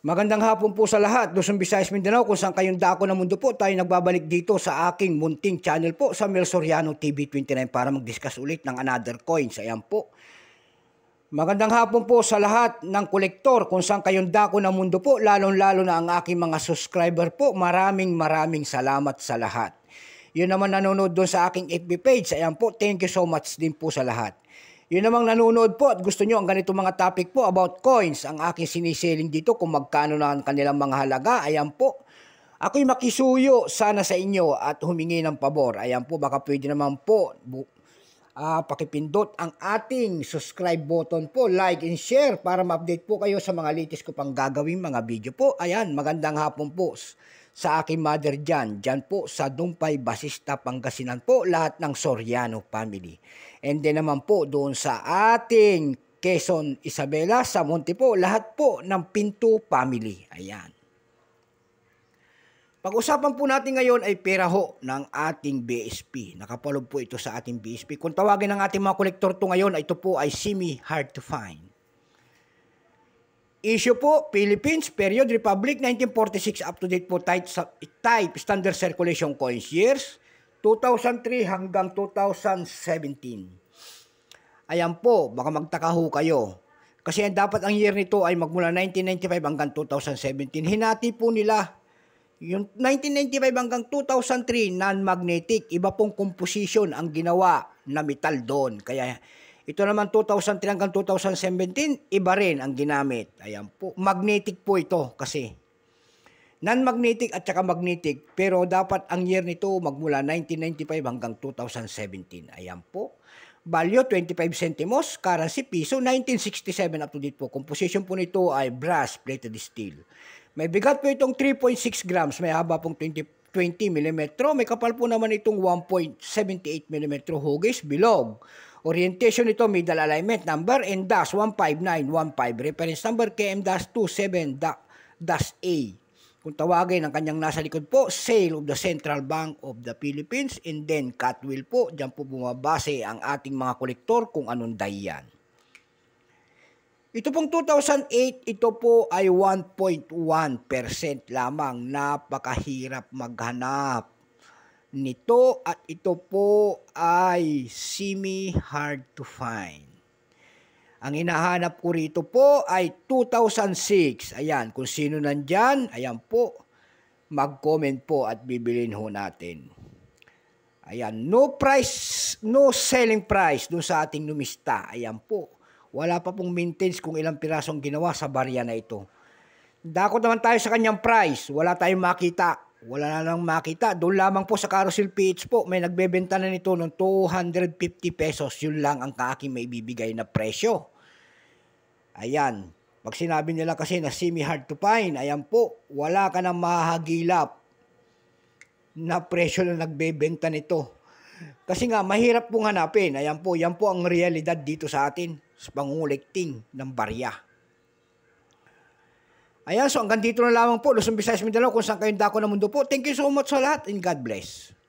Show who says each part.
Speaker 1: Magandang hapon po sa lahat. Luzon, Visayas, Mindanao, kung saan kayong dako ng mundo po, tayo nagbabalik dito sa aking munting channel po sa Mel Soriano TV 29 para mag-discuss ulit ng another coins. Ayan po. Magandang hapon po sa lahat ng kolektor kung saan kayong dako ng mundo po, lalong-lalo na ang aking mga subscriber po. Maraming maraming salamat sa lahat. Yun naman nanonood doon sa aking FB page. Ayan po, thank you so much din po sa lahat. Yun namang nanonood po at gusto nyo ang ganito mga topic po about coins. Ang aking sinisiling dito kung magkano na ang kanilang mga halaga. Ayan po. Ako'y makisuyo sana sa inyo at humingi ng pabor. Ayan po, baka pwede naman po uh, pakipindot ang ating subscribe button po, like and share para ma-update po kayo sa mga latest ko pang gagawin mga video po. Ayan, magandang hapon po sa aking mother dyan, dyan po sa Dumpay Basista, Pangasinan po, lahat ng Soriano family. And then naman po doon sa ating Quezon Isabela, sa Monte po, lahat po ng Pinto family. Ayan. Pag-usapan po natin ngayon ay pera ho ng ating BSP. Nakapalob po ito sa ating BSP. Kung tawagin ng ating mga kolektor to ngayon, ito po ay semi hard to find. Issue po, Philippines, period, Republic, 1946, up to date po type, type standard circulation coins, years, 2003 hanggang 2017. Ayan po, baka magtaka ho kayo. Kasi dapat ang year nito ay magmula 1995 hanggang 2017. Hinati po nila yung 1995 hanggang 2003 non-magnetic. Iba pong composition ang ginawa na metal doon. Kaya ito naman 2003 hanggang 2017, iba rin ang ginamit. Ayan po. Magnetic po ito kasi. Non-magnetic at saka magnetic, pero dapat ang year nito magmula 1995 hanggang 2017. Ayan po. Value 25 centimos, currency piso 1967 up to date po. Composition po nito ay brass plated steel. May bigat po itong 3.6 grams, may haba pong 20 20 mm. May kapal po naman itong 1.78 mm hugis bilog. Orientation nito middle alignment number and dash 15915 reference number KM-27-A. dash dash Kung tawagin ang kanyang nasa likod po, sale of the Central Bank of the Philippines and then cut will po. Diyan po bumabase ang ating mga kolektor kung anong dayan. Ito pong 2008, ito po ay 1.1% lamang. Napakahirap maghanap nito at ito po ay semi hard to find. Ang hinahanap ko rito po ay 2006. Ayan, kung sino nandyan, ayan po, mag-comment po at bibilin ho natin. Ayan, no price, no selling price doon sa ating numista. Ayan po, wala pa pong maintenance kung ilang pirasong ginawa sa barya na ito. Dakot naman tayo sa kanyang price, wala tayong makita wala na lang makita. Doon lamang po sa Carousel PH po, may nagbebenta na nito ng 250 pesos. Yun lang ang kaaking may bibigay na presyo. Ayan. Pag sinabi nila kasi na semi hard to find, ayan po, wala ka nang mahagilap na presyo na nagbebenta nito. Kasi nga, mahirap pong hanapin. Ayan po, yan po ang realidad dito sa atin sa panguliting ng barya. Ayan, so hanggang dito na lamang po. Luzon, Visayas, Mindanao, kung saan kayong dako ng mundo po. Thank you so much sa lahat and God bless.